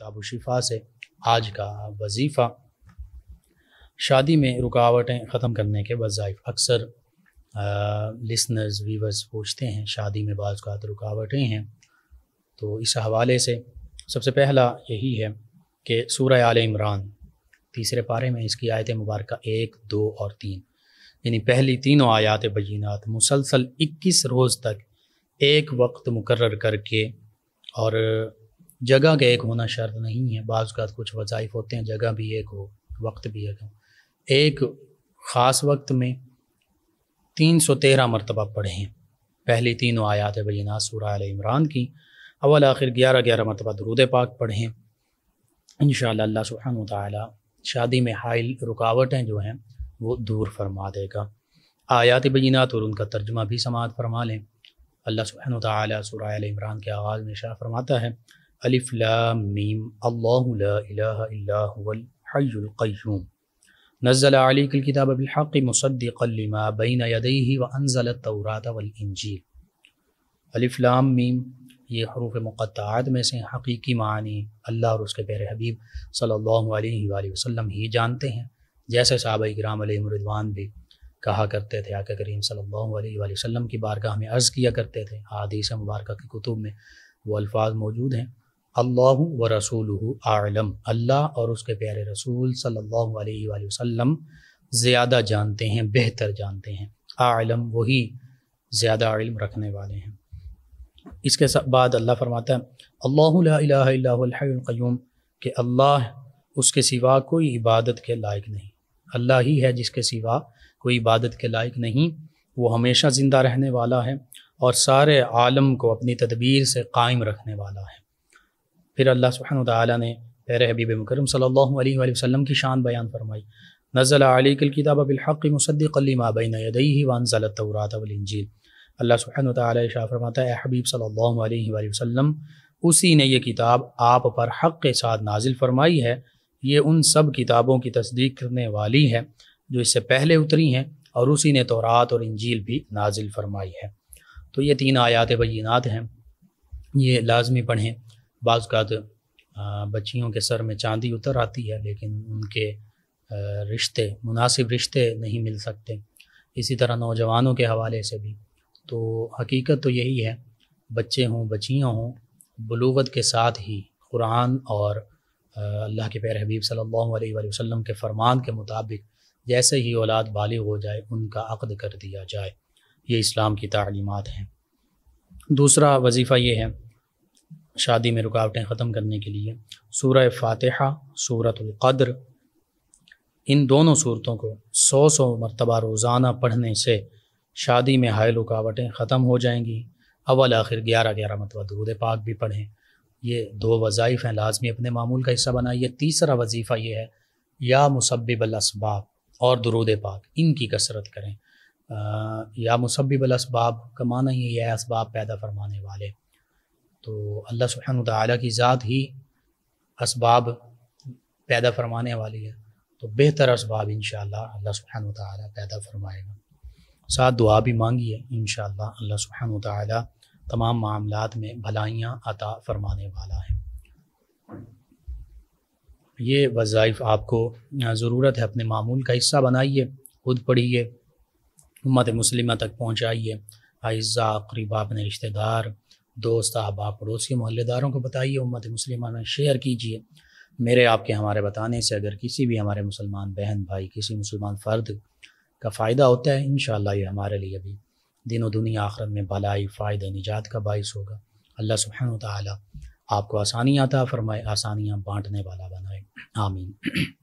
किताब शिफा से आज का वजीफ़ा शादी में रुकावटें ख़त्म करने के वज़ाइफ अक्सर लिसनर्स वीवर्स पूछते हैं शादी में बाज़ का रुकावटें हैं तो इस हवाले से सबसे पहला यही है कि सूर्य आल इमरान तीसरे पारे में इसकी आयत मुबारक एक दो और तीन यानी पहली तीनों आयात बजीनात मुसलसल इक्कीस रोज़ तक एक वक्त मुकर करके और जगह का एक होना शर्त नहीं है बाज़ का कुछ वज़ाइफ होते हैं जगह भी एक हो वक्त भी एक हो एक ख़ास वक्त में तीन सौ तेरह मरतबा पढ़े हैं पहली तीनों आयात बयनात सूरा इमरान की अवल आखिर ग्यारह ग्यारह मरतबा दरूद पाक पढ़ें इन अल्लाह सुन तादी शादी में हाइल रुकावटें जो हैं वो दूर फरमा देगा आयात बयनात और उनका तर्जमा भी समात फरमा लें अल्लाह सुबहन ताली इमरान के आगाज़ में शाह फरमाता है अलिफ लाम मीम अल्लाम नज़ल अलीकल किताब बिलहक़ मुसद्दिकलिमा बैन यदई व अनजल तौरात वलंजील अलिफ लाम मीम ये हरूफ मुक़ात में से हकीकी मानी अल्लाह और उसके प्यारे हबीब सल्लल्लाहु अलैहि वसल्लम ही जानते हैं जैसे साहब कराम रिदवान भी कहा करते थे आका करीम सल्लल्लाहु अलैहि वसल्लम की बारगाह में अर्ज़ किया करते थे हादीस मुबारक की कुतुब में वो अल्फाज मौजूद हैं अल्लाह व रसूल आलम अल्लाह और उसके प्यारे रसूल सल्लल्लाहु अलैहि वसल्लम ज़्यादा जानते हैं बेहतर जानते हैं आलम वही ज़्यादा इल्म रखने वाले हैं इसके बाद अल्लाह फरमाता है अल्लाम कि अल्लाह उसके सिवा कोई इबादत के लायक नहीं अल्लाह ही है जिसके सिवा कोई इबादत के लायक नहीं वो हमेशा ज़िंदा रहने वाला है और सारे आलम को अपनी तदबीर से कायम रखने वाला है फिर अल्लाह सुबहान तला ने पैर हबीब मकरम सल्ला वसम की शान बयान फरमाई नज़ल कल किताब बिलहक़ मुसद्दीमा बिन यदई वानज़लतौरात वलंजील अल्लाह सुबहान तला फरमाता है हबीब सल्ला वसम उसी ने यह किताब आप पर हक़ के साथ नाजिल फरमाई है ये उन सब किताबों की तस्दीक करने वाली है जो इससे पहले उतरी हैं और उसी ने तौरात और इंजील भी नाजिल फरमाई है तो ये तीन आयात बीनात हैं ये लाजमी पढ़ें बाज़ बच्चियों के सर में चांदी उतर आती है लेकिन उनके रिश्ते मुनासिब रिश्ते नहीं मिल सकते इसी तरह नौजवानों के हवाले से भी तो हकीकत तो यही है बच्चे हों बच्चियाँ हों बलूगत के साथ ही कुरान और अल्लाह के पैर हबीब सल्लल्लाहु अलैहि वसल्लम के फरमान के मुताबिक जैसे ही औलाद बालिग हो जाए उनका अक़द कर दिया जाए ये इस्लाम की तालीमत हैं दूसरा वजीफ़ा ये है शादी में रुकावटें ख़त्म करने के लिए सूरह फातिहा सूरतुल्क़द्र इन दोनों सूरतों को सौ सौ मरतबा रोज़ाना पढ़ने से शादी में हाय रुकावटें ख़त्म हो जाएंगी अवल आखिर ग्यारह ग्यारह मरतबा दूर पाक भी पढ़ें ये दो वज़ाइफ हैं लाजमी अपने मामूल का हिस्सा बनाइए तीसरा वजीफ़ा ये है या मुसब्बिबल और दरूद पाक इनकी कसरत करें आ, या मुसबल असबाब का माना ही है इसबाब पैदा फरमाने वाले तो अल्लाह सुबहान तला की ज़ात ही इसबाब पैदा फरमाने वाली है तो बेहतर इसबाब इन अल्लाह सुबहान तला पैदा फरमाएगा साथ दुआ भी मांगी है इन अल्लाह सुबहान तला तमाम मामलों में भलाइयाँ अता फरमाने वाला है ये वज़ाइफ़ आपको ज़रूरत है अपने मामूल का हिस्सा बनाइए खुद पढ़िए उम्मत मुस्लिमा तक पहुँचाइए अज्जा करीबा अपने रिश्तेदार दोस्त अहबाब पड़ोसी के मोहल्लेदारों को बताइए उम्मत मुसलमान में शेयर कीजिए मेरे आपके हमारे बताने से अगर किसी भी हमारे मुसलमान बहन भाई किसी मुसलमान फ़र्द का फ़ायदा होता है इन ये हमारे लिए भी दिनों दुनिया आखरत में भलाई फ़ायदा निजात का बायस होगा अल्लाह सुबहन तक आपको आसानियाँ था फ़रमाए आसानियाँ बाँटने वाला बनाए आमीन